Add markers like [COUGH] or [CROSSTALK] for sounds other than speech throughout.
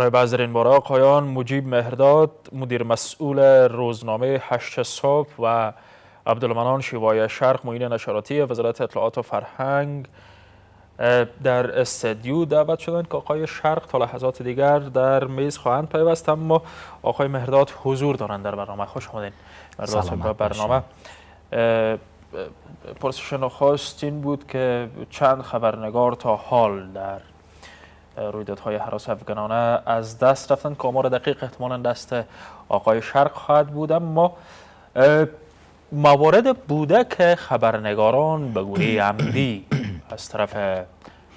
برای بعض این باره مجیب مهرداد مدیر مسئول روزنامه هشت صبح و عبدالمنان شیوای شرق موین نشراتی وزارت اطلاعات و فرهنگ در استدیو دعوت شدند که آقای شرق تا لحظات دیگر در میز خواهند پیوست اما آقای مهرداد حضور دارند در برنامه خوش آمدین به برنامه پرسش نخواست این بود که چند خبرنگار تا حال در رویدادهای حراس افغانانه از دست رفتن که آمار دقیق احتمالا دست آقای شرق خواهد بود اما موارد بوده که خبرنگاران به گونه عمدی [COUGHS] از طرف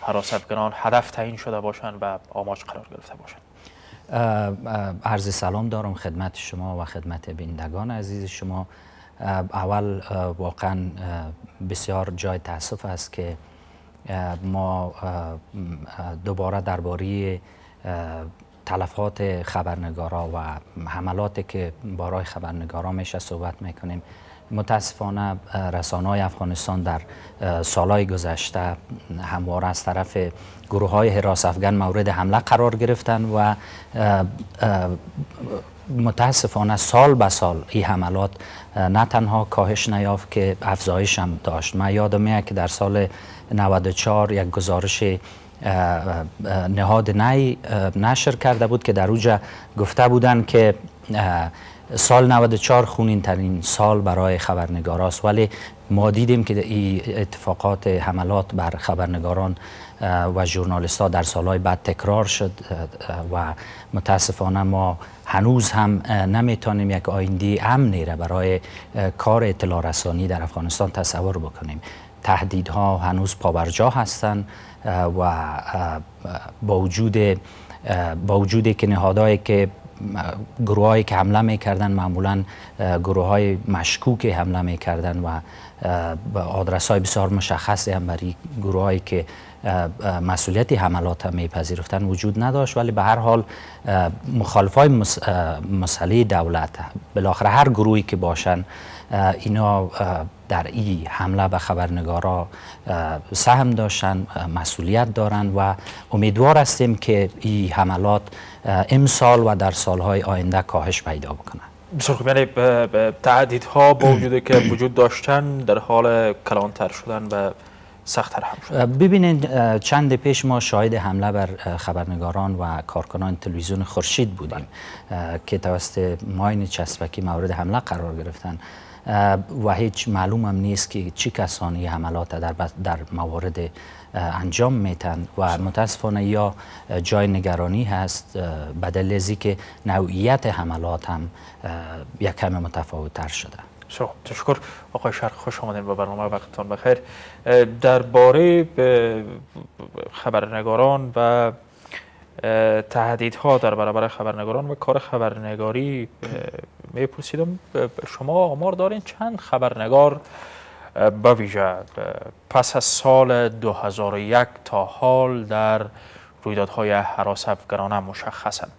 حراس افغانان هدف تعیین شده باشند و آماج قرار گرفته باشند عرض سلام دارم خدمت شما و خدمت بیندگان عزیز شما اول واقعا بسیار جای تاسف است که ما دوباره درباره تلفات خبرنگارا و حملاتی که برای خبرنگارا میشه صحبت میکنیم متاسفانه رسانه های افغانستان در سالهای گذشته همواره از طرف گروه های حراس افغان مورد حمله قرار گرفتن و متاسفانه سال به سال این حملات نه تنها کاهش نیافت که افزایش هم داشت من یادم میاد که در سال 94 یک گزارش نهاد نی نشر کرده بود که در اوجه گفته بودند که سال 94 خونین ترین سال برای خبرنگار است ولی ما دیدیم که این اتفاقات حملات بر خبرنگاران و ژورنالیست ها در سالهای بعد تکرار شد و متاسفانه ما هنوز هم نمیتونیم یک آینده امنی را برای کار اطلاع رسانی در افغانستان تصور بکنیم تهدیدها هنوز پابرجا هستند و با وجود با وجود که نهادهایی که گروه که حمله میکردن معمولا گروه های مشکوک حمله میکردن و آدرس های بسیار مشخصی هم برای گروه که مسئولیت حملات هم میپذیرفتن وجود نداشت ولی به هر حال مخالف های مسئله دولت بالاخره هر گروهی که باشن اینا در ای حمله به خبرنگارا سهم داشتن مسئولیت دارند و امیدوار هستیم که این حملات امسال و در سالهای آینده کاهش پیدا بکنند بسیار خوب یعنی تعدیدها با وجود که وجود داشتن در حال کلانتر شدن و سختتر هم شدن ببینید چند پیش ما شاهد حمله بر خبرنگاران و کارکنان تلویزیون خورشید بودیم بله. که توسط ماین چسبکی مورد حمله قرار گرفتن و هیچ معلوم هم نیست که چه کسانی حملات در, در موارد انجام میتن و متاسفانه یا جای نگرانی هست بدل که نوعیت حملات هم یک کم متفاوت تر شده سو تشکر آقای شرق خوش آمدین به برنامه وقتتان بخیر درباره خبرنگاران و تهدیدها در برابر خبرنگاران و کار خبرنگاری میپرسیدم شما آمار دارین چند خبرنگار با ویژه پس از سال 2001 تا حال در رویدادهای حراس افگرانه جان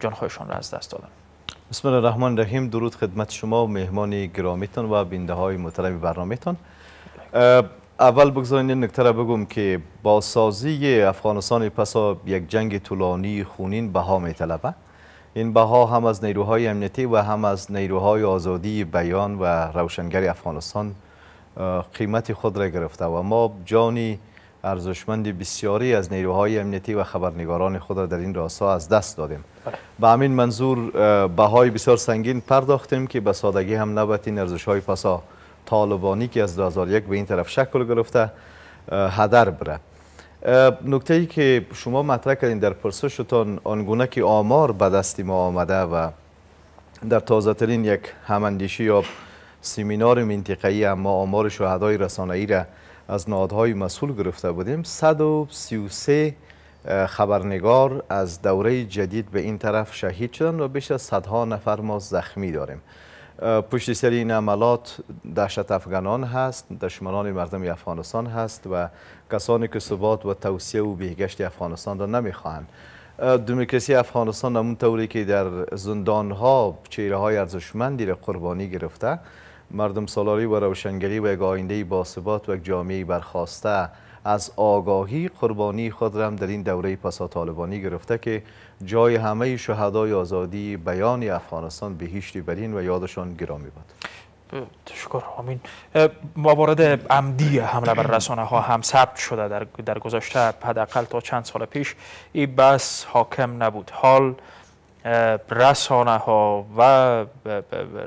جانخواهشان را از دست دادن بسم الله الرحمن الرحیم درود خدمت شما و مهمان گرامیتان و بینده های محترم برنامهتان اول بگذارین این نکته را بگم که سازی افغانستان پسا یک جنگ طولانی خونین بها می این بها هم از نیروهای امنیتی و هم از نیروهای آزادی بیان و روشنگری افغانستان قیمت خود را گرفته و ما جانی ارزشمند بسیاری از نیروهای امنیتی و خبرنگاران خود را در این راستا از دست دادیم به همین منظور بهای بسیار سنگین پرداختیم که به سادگی هم نبود این ارزش پسا طالبانی که از 2001 به این طرف شکل گرفته هدر بره نکته ای که شما مطرح کردین در پرسشتان آنگونه که آمار به دست ما آمده و در تازه ترین یک هماندیشی یا سیمینار منطقه‌ای اما آمار شهدای رسانه‌ای را از نهادهای مسئول گرفته بودیم 133 خبرنگار از دوره جدید به این طرف شهید شدند و بیش از صدها نفر ما زخمی داریم پشت سر این عملات دهشت افغانان هست دشمنان مردم افغانستان هست و کسانی که ثبات و توسعه و بهگشت افغانستان را نمیخواهند دموکراسی افغانستان همون طوری که در زندان ها چهره های ارزشمندی را قربانی گرفته مردم سالاری و روشنگری و یک آینده باثبات و یک جامعه برخواسته از آگاهی قربانی خود را در این دوره پسا طالبانی گرفته که جای همه شهدای آزادی بیان افغانستان بهشتی برین و یادشان گرامی بود تشکر آمین موارد عمدی حمله بر رسانه ها هم ثبت شده در, در گذشته حداقل تا چند سال پیش این بس حاکم نبود حال رسانه ها و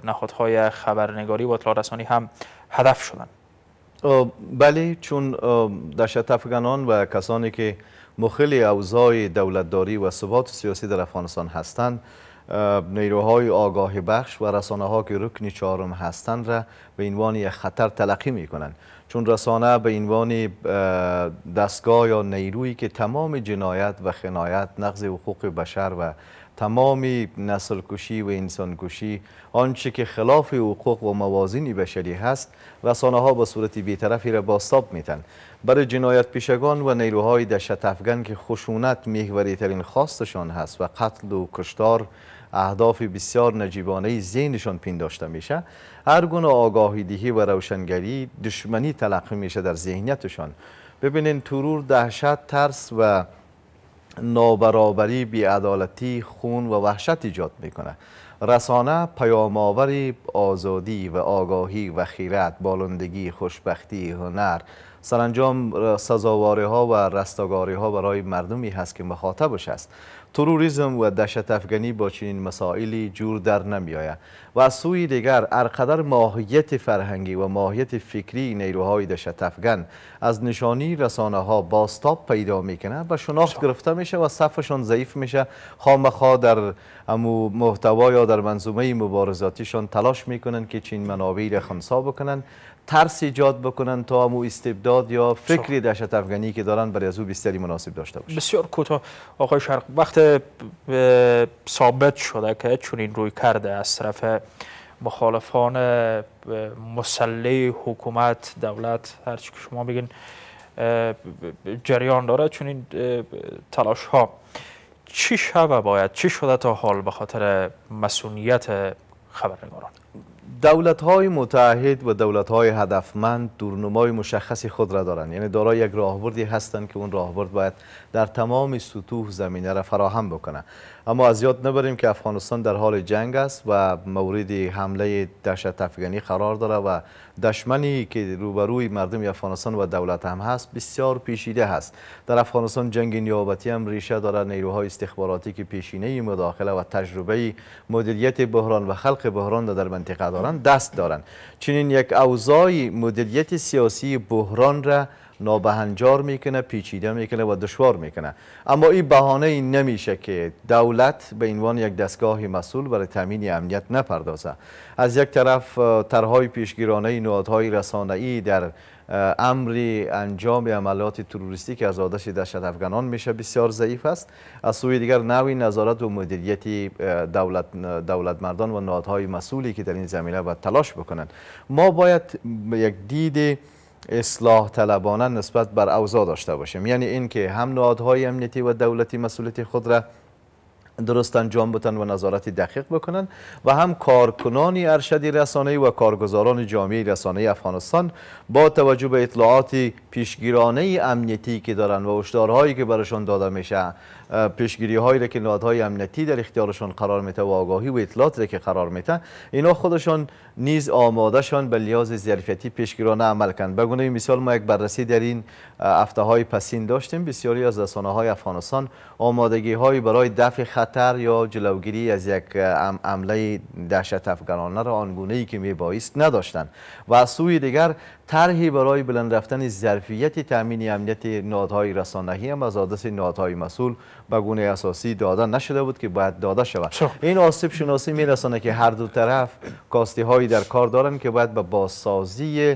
نهادهای خبرنگاری و اطلاع رسانی هم هدف شدند بله چون دشت افغانان و کسانی که مخل اوضاع دولتداری و ثبات سیاسی در افغانستان هستند نیروهای آگاه بخش و رسانه که رکن چهارم هستند را به عنوان یک خطر تلقی می کنند چون رسانه به عنوان دستگاه یا نیرویی که تمام جنایت و خنایت نقض حقوق بشر و تمامی نسل کشی و انسان کشی آنچه که خلاف حقوق و موازین بشری هست سانه ها به صورت بیطرفی را باستاب میتن برای جنایت پیشگان و نیروهای دشت افغان که خشونت محوری ترین خواستشان هست و قتل و کشتار اهداف بسیار نجیبانه ذهنشان پینداشته میشه هر گونه آگاهی دهی و روشنگری دشمنی تلقی میشه در ذهنیتشان ببینین ترور دهشت ترس و نابرابری، بیعدالتی، خون و وحشت ایجاد میکنه رسانه پیاماوری آزادی و آگاهی و خیرت، بالندگی، خوشبختی، هنر سرانجام سزاواری ها و رستگاری ها برای مردمی هست که مخاطبش است تروریزم و دشت افغانی با چنین مسائلی جور در نمیآید و از سوی دیگر ارقدر ماهیت فرهنگی و ماهیت فکری نیروهای دشت افغان از نشانی رسانه ها باستاب پیدا میکنه و شناخت گرفته میشه و صفشان ضعیف میشه خامخا در امو محتوا یا در منظومه مبارزاتیشان تلاش میکنن که چین منابعی را خنسا بکنن ترس ایجاد بکنن تا امو استبداد یا فکری دهشت افغانی که دارن برای از او مناسب داشته باشه بسیار کوتاه آقای شرق وقت ثابت شده که این روی کرده از طرف مخالفان مسلح حکومت دولت هرچی که شما بگین جریان داره چون این تلاش ها چی شبه باید چی شده تا حال به خاطر مسئولیت خبرنگاران دولت های متعهد و دولت های هدفمند دورنمای مشخص خود را دارند یعنی دارای یک راهبردی هستند که اون راهبرد باید در تمام سطوح زمینه را فراهم بکنه اما از یاد نبریم که افغانستان در حال جنگ است و مورد حمله دهشت افغانی قرار داره و دشمنی که روبروی مردم افغانستان و دولت هم هست بسیار پیشیده هست در افغانستان جنگ نیابتی هم ریشه داره نیروهای استخباراتی که پیشینه مداخله و تجربه مدیریت بحران و خلق بحران در منطقه دارن دست دارند چنین یک اوزای مدیریت سیاسی بحران را نابهنجار میکنه پیچیده میکنه و دشوار میکنه اما این بهانه این نمیشه که دولت به عنوان یک دستگاه مسئول برای تامین امنیت نپردازه از یک طرف طرحهای پیشگیرانه نهادهای رسانه‌ای در امری انجام عملیات تروریستی که از آدش دشت افغانان میشه بسیار ضعیف است از سوی دیگر نوی نظارت و مدیریتی دولت, دولت مردان و نهادهای مسئولی که در این زمینه باید تلاش بکنند ما باید یک اصلاح طلبانه نسبت بر اوزا داشته باشیم یعنی اینکه هم نهادهای امنیتی و دولتی مسئولیت خود را درست انجام بتن و نظارت دقیق بکنن و هم کارکنان ارشد رسانه و کارگزاران جامعه رسانه افغانستان با توجه به اطلاعات پیشگیرانه امنیتی که دارن و هشدارهایی که برشون داده میشه پیشگیری هایی را که نهادهای امنیتی در اختیارشان قرار میته و آگاهی و اطلاعات را که قرار میته اینا خودشان نیز آماده شان به لحاظ ظرفیتی پیشگیرانه عمل کنند به گونه مثال ما یک بررسی در این هفته های پسین داشتیم بسیاری از رسانه های افغانستان آمادگی های برای دفع خطر یا جلوگیری از یک عمله دهشت افغانانه را آنگونه ای که بایست نداشتند و از سوی دیگر طرحی برای بلند رفتن ظرفیت تامین امنیت نهادهای رسانه‌ای هم از نهادهای مسئول به گونه اساسی داده نشده بود که باید داده شود این آسیب شناسی میرسانه که هر دو طرف کاستی هایی در کار دارن که باید به بازسازی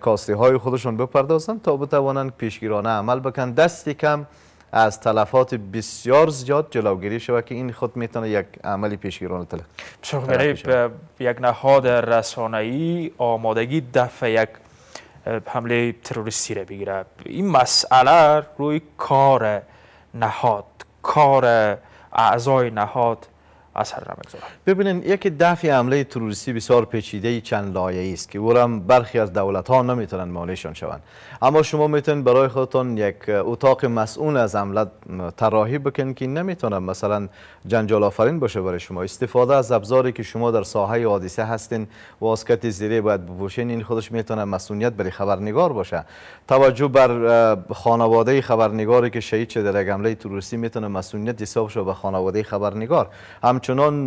کاستی های خودشون بپردازند تا بتوانند پیشگیرانه عمل بکن دستی کم از تلفات بسیار زیاد جلوگیری شود که این خود میتونه یک عملی پیشگیرانه تلف برای یعنی یک نهاد رسانه‌ای آمادگی دفع یک حمله تروریستی را بگیره این مسئله روی کار نهاد کار اعضای نهاد اثر را بگذارن ببینین یکی دفع حمله تروریستی بسیار پیچیده چند لایه است که ورم برخی از دولت ها نمیتونن مالشان شوند اما شما میتونید برای خودتون یک اتاق مسئول از حمله طراحی بکن که نمیتونه مثلا جنجال آفرین باشه برای شما استفاده از ابزاری که شما در ساحه حادثه هستین واسکت زیره باید بپوشین این خودش میتونه مسئولیت برای خبرنگار باشه توجه بر خانواده خبرنگاری که شهید شده در حمله تروریستی میتونه مسئولیت حسابش به خانواده خبرنگار هم همچنان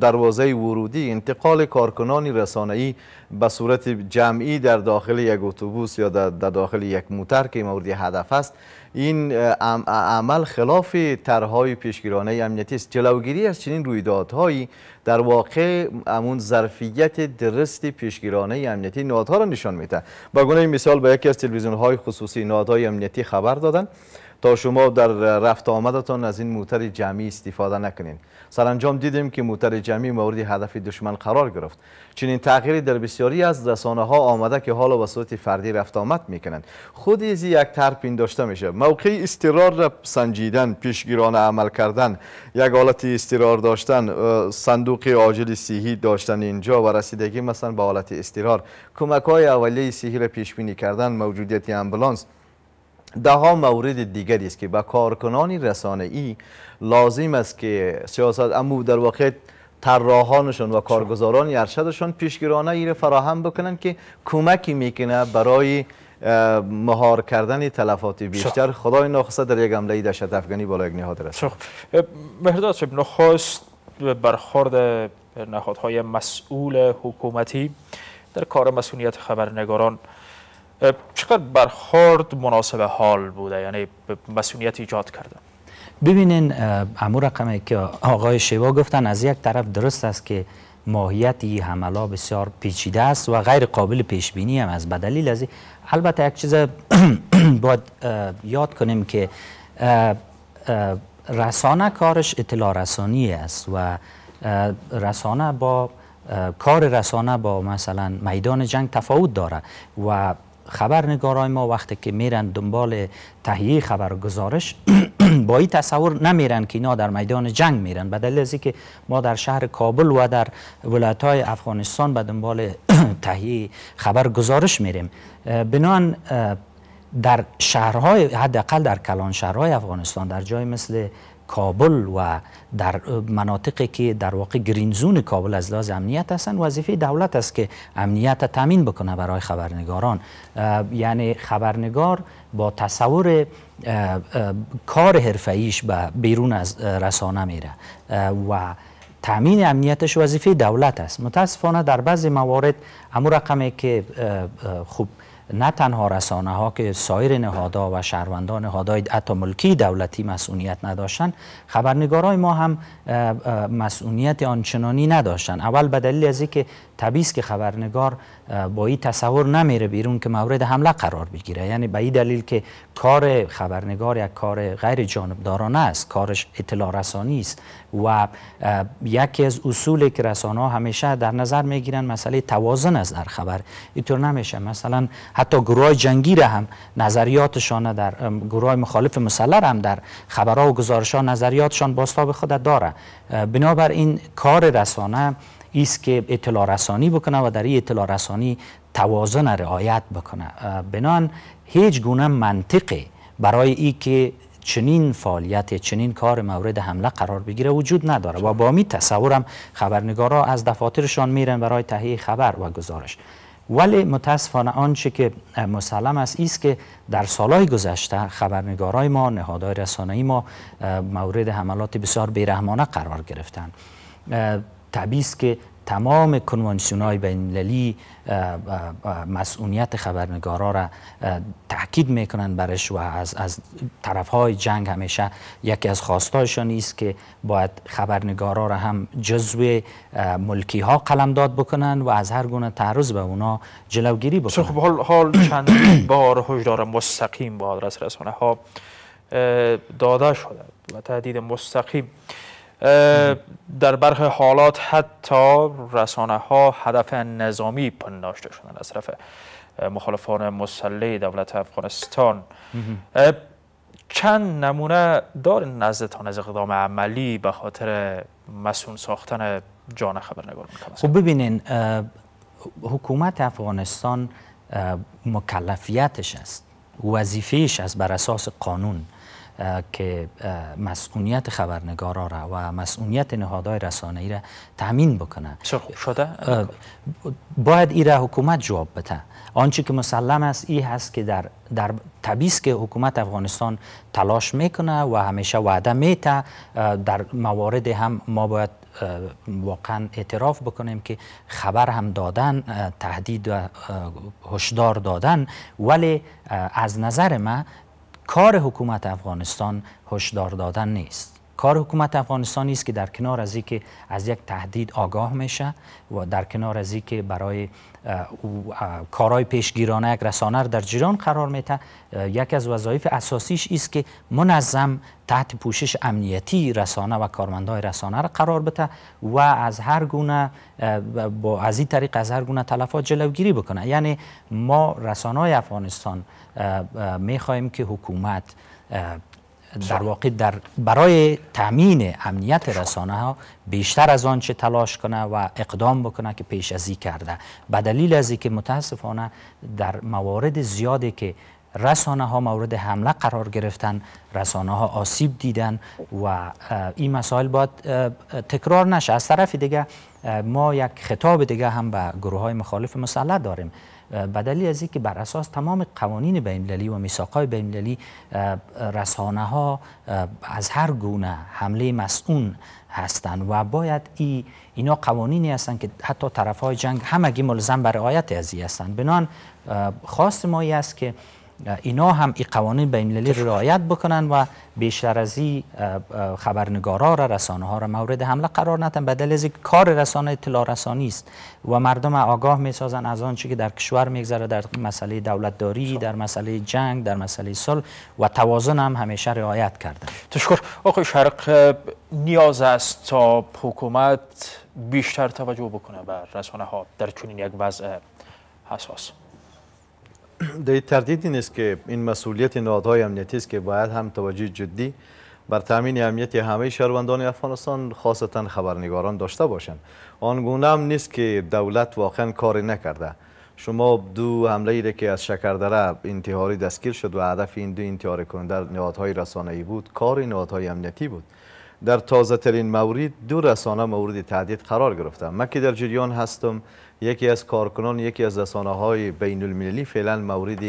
دروازه ورودی انتقال کارکنان رسانه‌ای به صورت جمعی در داخل یک اتوبوس یا در داخل یک موتر که مورد هدف است این عمل خلاف طرحهای پیشگیرانه امنیتی است جلوگیری از چنین رویدادهایی در واقع امون ظرفیت درست پیشگیرانه امنیتی نهادها را نشان میده با گونه مثال به یکی از تلویزیون‌های خصوصی نهادهای امنیتی خبر دادن شما در رفت آمدتان از این موتر جمعی استفاده نکنین سرانجام دیدیم که موتر جمعی مورد هدف دشمن قرار گرفت چنین تغییری در بسیاری از رسانه ها آمده که حالا به صورت فردی رفت آمد میکنند خود از یک ترپین داشته میشه موقع استرار را سنجیدن پیشگیران عمل کردن یک حالت استرار داشتن صندوق عاجل سیهی داشتن اینجا و رسیدگی مثلا به حالت استرار کمک های اولیه صحی را پیش بینی کردن موجودیت امبولانس ده ها مورد دیگری است که به کارکنان رسانه ای لازم است که سیاست امو در واقع طراحانشون و کارگزاران ارشدشون پیشگیرانه ایره فراهم بکنن که کمکی میکنه برای مهار کردن تلفات بیشتر خدای ناخواسته در یک عمله شد افغانی بالا یک نهاد رسید مهرداد صاحب نخواست برخورد نهادهای مسئول حکومتی در کار مسئولیت خبرنگاران چقدر برخورد مناسب حال بوده یعنی مسئولیت ایجاد کرده ببینین امور رقمی که آقای شیوا گفتن از یک طرف درست است که ماهیت این حمله بسیار پیچیده است و غیر قابل پیش بینی هم از بدلیل از البته یک چیز [CLEARS THROAT] باید یاد کنیم که رسانه کارش اطلاع رسانی است و رسانه با کار رسانه با مثلا میدان جنگ تفاوت داره و خبرنگارای ما وقتی که میرن دنبال تهیه خبر گزارش [CLEARS THROAT] با این تصور نمیرن که اینا در میدان جنگ میرن به دلیل که ما در شهر کابل و در ولایت های افغانستان به دنبال [CLEARS THROAT] تهیه خبر گزارش میریم بنان در شهرهای حداقل در کلان شهرهای افغانستان در جای مثل کابل و در مناطقی که در واقع گرینزون کابل از لحاظ امنیت هستن وظیفه دولت است که امنیت تامین بکنه برای خبرنگاران یعنی خبرنگار با تصور کار حرفه‌ایش به بیرون از رسانه میره و تامین امنیتش وظیفه دولت است متاسفانه در بعضی موارد امور رقمی که خوب نه تنها رسانه ها که سایر نهادها و شهروندان نهادهای حتی ملکی دولتی مسئولیت نداشتن خبرنگارای ما هم مسئولیت آنچنانی نداشتن اول به دلیل از اینکه طبیعی که خبرنگار با این تصور نمیره بیرون که مورد حمله قرار بگیره یعنی به این دلیل که کار خبرنگار یک کار غیر جانبدارانه است کارش اطلاع رسانی است و یکی از اصول که رسانه همیشه در نظر میگیرن مسئله توازن است در خبر اینطور نمیشه مثلا حتی گروه جنگی را هم نظریاتشان در گروه مخالف مسلح هم در خبرها و گزارش ها نظریاتشان باستاب خود داره بنابر این کار رسانه ایست که اطلاع رسانی بکنه و در این اطلاع رسانی توازن رعایت بکنه بنان هیچ گونه منطقی برای ای که چنین فعالیت چنین کار مورد حمله قرار بگیره وجود نداره و با می تصورم خبرنگارا از دفاترشان میرن برای تهیه خبر و گزارش ولی متاسفانه آنچه که مسلم است ایست که در سالهای گذشته خبرنگارای ما نهادهای رسانه‌ای ما مورد حملات بسیار بیرحمانه قرار گرفتند طبیعی که تمام کنوانسیون های بین مسئولیت خبرنگارا را تاکید میکنن برش و از, از طرف های جنگ همیشه یکی از خواستایشان است که باید خبرنگارا را هم جزو ملکی ها داد بکنند و از هر گونه تعرض به اونا جلوگیری خب، بکنند. خب حال, حال چند [COUGHS] بار هشدار مستقیم با آدرس رسانه ها داده شده و تهدید مستقیم در برخ حالات حتی رسانه ها هدف نظامی پنداشته شدن از طرف مخالفان مسلح دولت افغانستان چند نمونه دار نزدتان از اقدام عملی به خاطر مسئول ساختن جان خبرنگار خب ببینین حکومت افغانستان مکلفیتش است وظیفهش است بر اساس قانون که مسئولیت خبرنگارا را و مسئولیت نهادهای ای را تامین بکنه شده باید ایره حکومت جواب بده آنچه که مسلم است ای هست که در در تبیس که حکومت افغانستان تلاش میکنه و همیشه وعده میته در موارد هم ما باید واقعا اعتراف بکنیم که خبر هم دادن تهدید و هشدار دادن ولی از نظر ما کار حکومت افغانستان هشدار دادن نیست کار حکومت افغانستانی است که در کنار از که از یک تهدید آگاه میشه و در کنار از که برای کارهای پیشگیرانه یک رسانه در جیران قرار میته یکی از وظایف اساسیش است که منظم تحت پوشش امنیتی رسانه و کارمندهای رسانه را قرار بده و از هر گونه با از این طریق از هر گونه تلفات جلوگیری بکنه یعنی ما رسانه افغانستان میخواهیم که حکومت در واقع در برای تامین امنیت رسانه ها بیشتر از آنچه تلاش کنه و اقدام بکنه که پیش ازی کرده به دلیل از که متاسفانه در موارد زیادی که رسانه ها مورد حمله قرار گرفتن رسانه ها آسیب دیدن و این مسائل باید تکرار نشه از طرف دیگه ما یک خطاب دیگه هم به گروه های مخالف مسلح داریم بدلی از اینکه بر اساس تمام قوانین بین و مساقای بین المللی رسانه ها از هر گونه حمله مسئول هستند و باید ای اینا قوانینی هستند که حتی طرف های جنگ همگی ملزم بر رعایت از هستند بنان خواست ما است که اینا هم این قوانین بین المللی رعایت بکنن و بیشتر از این خبرنگارا را رسانه ها را مورد حمله قرار ندن بدل از کار رسانه اطلاع رسانی است و مردم آگاه می از آنچه که در کشور میگذره در مسئله دولتداری خب. در مسئله جنگ در مسئله صلح و توازن هم همیشه رعایت کردن تشکر آقای شرق نیاز است تا حکومت بیشتر توجه بکنه بر رسانه ها در چنین یک وضع حساس در تردید نیست که این مسئولیت نهادهای امنیتی است که باید هم توجه جدی بر تامین امنیت همه شهروندان افغانستان خاصتا خبرنگاران داشته باشند آنگونه هم نیست که دولت واقعا کاری نکرده شما دو حمله ای که از شکردره انتحاری دستگیر شد و هدف این دو انتحار در نهادهای رسانه‌ای بود کار نهادهای امنیتی بود در تازه ترین مورد دو رسانه مورد تهدید قرار گرفته. من که در جریان هستم یکی از کارکنان یکی از رسانه های بین المللی فعلا مورد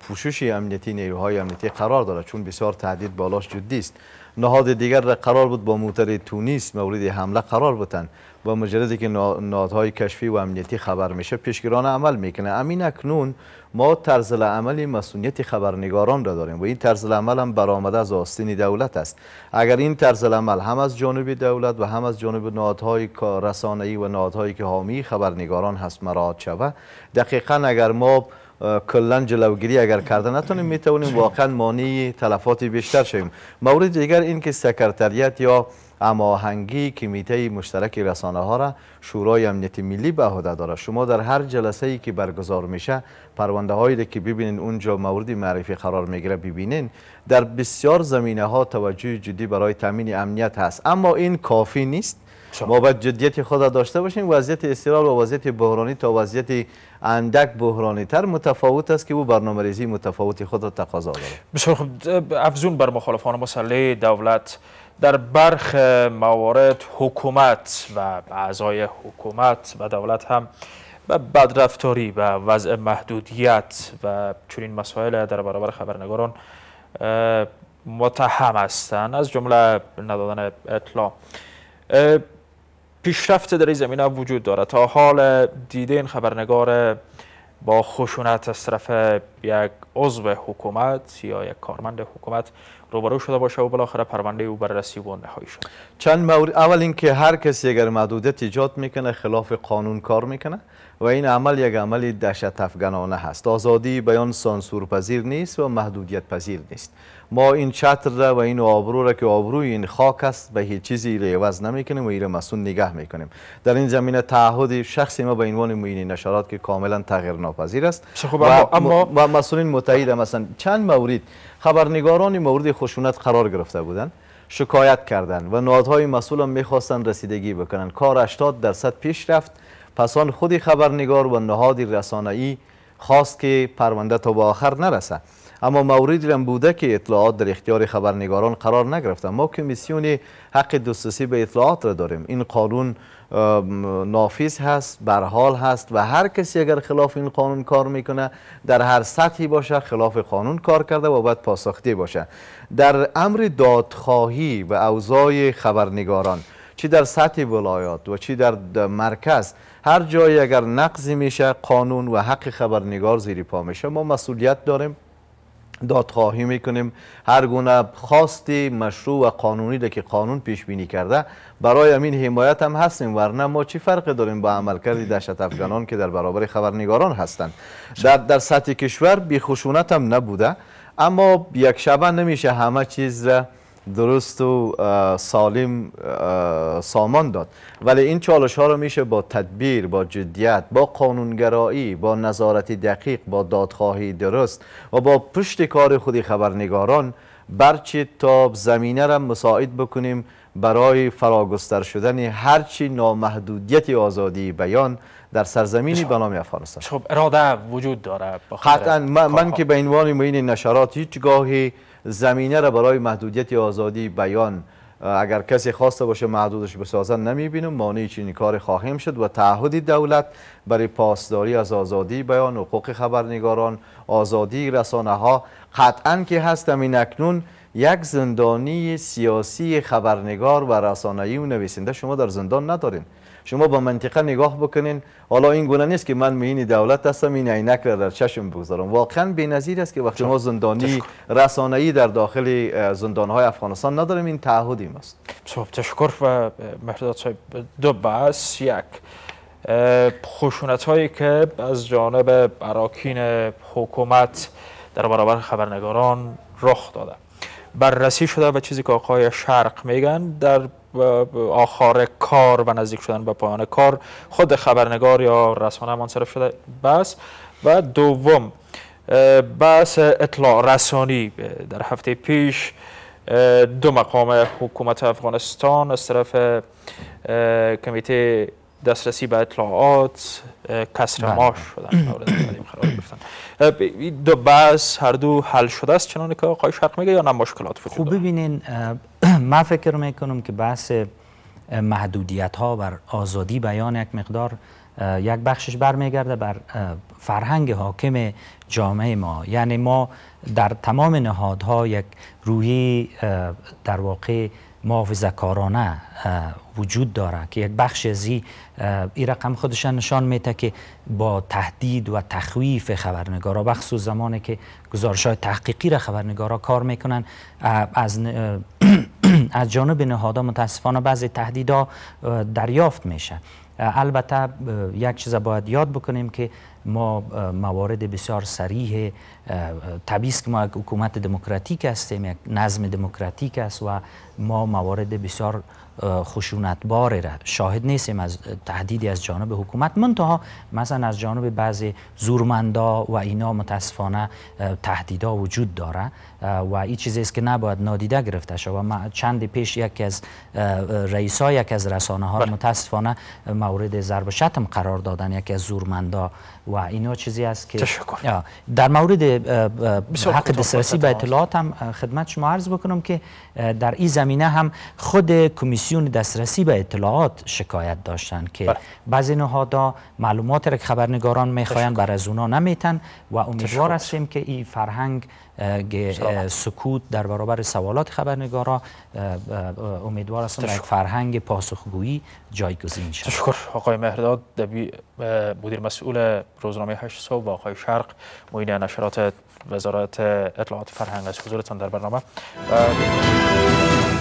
پوشش امنیتی نیروهای امنیتی قرار دارد چون بسیار تهدید بالاش جدی است نهاد دیگر قرار بود با موتر تونیس مورد حمله قرار بودند و مجردی که نادهای کشفی و امنیتی خبر میشه پیشگیران عمل میکنه امین اکنون ما طرز عملی مسئولیت خبرنگاران را داریم و این طرز عمل هم برآمده از آستین دولت است اگر این طرز عمل هم از جانب دولت و هم از جانب نادهای رسانه‌ای و نادهایی که حامی خبرنگاران هست مراد شود دقیقا اگر ما کلا جلوگیری اگر کرده نتونیم میتونیم واقعا مانی تلفات بیشتر شویم مورد دیگر این که سکرتریت یا اما که کمیته مشترک رسانه ها را شورای امنیت ملی به عهده داره شما در هر جلسه ای که برگزار میشه پرونده هایی که ببینین اونجا مورد معرفی قرار میگیره ببینین در بسیار زمینه ها توجه جدی برای تامین امنیت هست اما این کافی نیست ما باید جدیت خود را داشته باشیم وضعیت استرال و وضعیت بحرانی تا وضعیت اندک بحرانی تر متفاوت است که او برنامه ریزی متفاوتی خود را تقاضا دارد بسیار افزون بر مخالفان مسئله دولت در برخ موارد حکومت و اعضای حکومت و دولت هم به بدرفتاری و وضع محدودیت و چنین مسائل در برابر خبرنگاران متهم هستند از جمله ندادن اطلاع پیشرفت در این زمینه وجود دارد تا حال دیده این خبرنگار با خشونت از طرف یک عضو حکومت یا یک کارمند حکومت روبرو شده باشه و بالاخره پرونده او بررسی و نهایی شد چند مورد اول اینکه هر کسی اگر محدودیت ایجاد میکنه خلاف قانون کار میکنه و این عمل یک عمل دهشت افغانانه هست آزادی بیان سانسور پذیر نیست و محدودیت پذیر نیست ما این چتر را و این آبرو را که آبروی این خاک است به هیچ چیزی را عوض کنیم و ایره مسئول نگه میکنیم در این زمینه تعهد شخصی ما به عنوان معین نشرات که کاملا تغییر ناپذیر است و اما و مسئولین متحد مثلا چند مورد خبرنگاران مورد خشونت قرار گرفته بودند شکایت کردند و نهادهای مسئول هم میخواستند رسیدگی بکنند کار 80 درصد پیش رفت پس آن خود خبرنگار و نهاد رسانه‌ای خواست که پرونده تا به آخر نرسد. اما موردی هم بوده که اطلاعات در اختیار خبرنگاران قرار نگرفته ما کمیسیون حق دسترسی به اطلاعات را داریم این قانون نافذ هست برحال هست و هر کسی اگر خلاف این قانون کار میکنه در هر سطحی باشه خلاف قانون کار کرده و باید پاسخته باشه در امر دادخواهی و اوضاع خبرنگاران چی در سطح ولایات و چی در مرکز هر جایی اگر نقضی میشه قانون و حق خبرنگار زیر پا میشه ما مسئولیت داریم دادخواهی میکنیم هر گونه خواستی مشروع و قانونی ده که قانون پیش بینی کرده برای امین حمایت هم هستیم ورنه ما چی فرقی داریم با عملکرد دهشت افغانان که در برابر خبرنگاران هستند در در سطح کشور بی هم نبوده اما یک شبه نمیشه همه چیز را درست و سالم سامان داد ولی این چالش ها رو میشه با تدبیر با جدیت با قانونگرایی با نظارت دقیق با دادخواهی درست و با پشت کار خودی خبرنگاران برچید تا زمینه را مساعد بکنیم برای فراگستر شدن هرچی نامحدودیت آزادی بیان در سرزمینی به نام افغانستان خب اراده وجود داره قطعا من, خب، خب. که به عنوان معین نشرات هیچگاهی، گاهی زمینه را برای محدودیت آزادی بیان اگر کسی خواسته باشه محدودش بسازن نمیبینم مانع چنین کار خواهیم شد و تعهد دولت برای پاسداری از آزادی بیان حقوق خبرنگاران آزادی رسانه ها قطعا که هستم این اکنون یک زندانی سیاسی خبرنگار و رسانه‌ای و نویسنده شما در زندان ندارین شما به منطقه نگاه بکنین حالا این گونه نیست که من مهین دولت هستم این عینک را در چشم بگذارم واقعا بی‌نظیر است که وقتی ما زندانی رسانه‌ای در داخل زندان‌های افغانستان نداریم این تعهدی است خب تشکر و مهرداد صاحب دو یک خشونت هایی که از جانب براکین حکومت در برابر خبرنگاران رخ داده بررسی شده و چیزی که آقای شرق میگن در آخر کار و نزدیک شدن به پایان کار خود خبرنگار یا رسانه منصرف شده بس و دوم بس اطلاع رسانی در هفته پیش دو مقام حکومت افغانستان از طرف کمیته دسترسی به اطلاعات کسر بله. ماش شدن [CLEARS THROAT] دو بس هر دو حل شده است چنانکه که آقای شرق میگه یا نه مشکلات وجود خوب ببینین [CLEARS THROAT] من فکر میکنم که بحث محدودیت ها بر آزادی بیان یک مقدار یک بخشش برمیگرده بر فرهنگ حاکم جامعه ما یعنی ما در تمام نهادها یک روی در واقع محافظه کارانه وجود داره که یک بخش از این رقم خودشان نشان میده که با تهدید و تخویف خبرنگارا بخصوص زمانی که گزارش های تحقیقی را خبرنگارا کار میکنن از [CLEARS THROAT] از جانب نهادها متاسفانه بعضی تهدیدها دریافت میشه البته یک چیز باید یاد بکنیم که ما موارد بسیار سریح تبیز که ما حکومت دموکراتیک هستیم یک نظم دموکراتیک است و ما موارد بسیار خشونتبار را شاهد نیستیم از تهدیدی از جانب حکومت منتها مثلا از جانب بعضی زورمندا و اینا متاسفانه تهدیدا وجود داره و این چیزی است که نباید نادیده گرفته شود و چند پیش یکی از رئیس ها یکی از رسانه ها بله. متاسفانه مورد ضرب شتم قرار دادن یکی از زورمندا و اینا چیزی است که تشکر. در مورد حق دسترسی به اطلاعات هم خدمت شما عرض بکنم که در این زمینه هم خود کمیسیون کمیسیون دسترسی به اطلاعات شکایت داشتن که بله. بعضی نهادها معلومات را که خبرنگاران میخواین بر از اونا نمیتن و امیدوار هستیم که این فرهنگ سکوت در برابر سوالات خبرنگارا امیدوار هستم یک فرهنگ پاسخگویی جایگزین شد تشکر آقای مهرداد دبی مدیر مسئول روزنامه هشت صبح و آقای شرق معین نشرات وزارت اطلاعات فرهنگ از حضورتان در برنامه